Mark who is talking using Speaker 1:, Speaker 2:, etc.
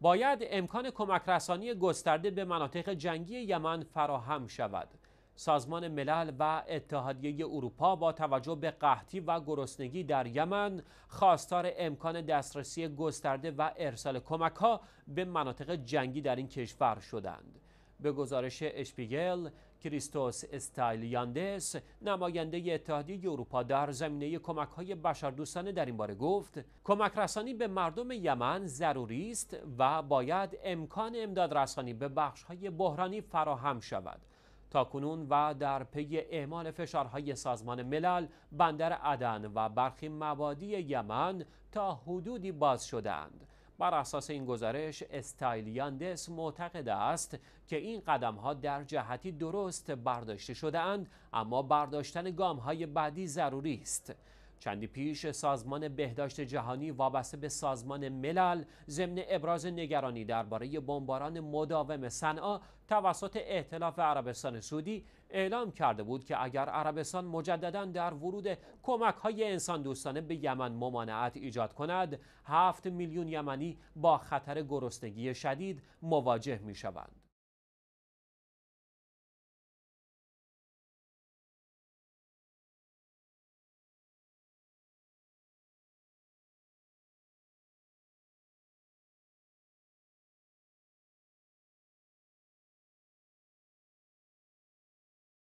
Speaker 1: باید امکان کمک رسانی گسترده به مناطق جنگی یمن فراهم شود. سازمان ملل و اتحادیه اروپا با توجه به قحطی و گرسنگی در یمن خواستار امکان دسترسی گسترده و ارسال کمک ها به مناطق جنگی در این کشور شدند. به گزارش اشپیگل کریستوس استایلیاندس نماینده اتحادیه اروپا در زمینه کمک های بشردوستانه در این باره گفت کمک رسانی به مردم یمن ضروری است و باید امکان امداد رسانی به بخش های بحرانی فراهم شود تا کنون و در پی اعمال فشارهای سازمان ملل بندر عدن و برخی مبادی یمن تا حدودی باز شدند بر اساس این گزارش استایلیاندس معتقد است که این قدم ها در جهتی درست برداشته شده اند اما برداشتن گام های بعدی ضروری است چندی پیش سازمان بهداشت جهانی وابسته به سازمان ملل ضمن ابراز نگرانی درباره بمباران مداوم صنعا توسط ائتلاف عربستان سعودی اعلام کرده بود که اگر عربستان مجددا در ورود کمک های انسان دوستانه به یمن ممانعت ایجاد کند هفت میلیون یمنی با خطر گرسنگی شدید مواجه می شوند.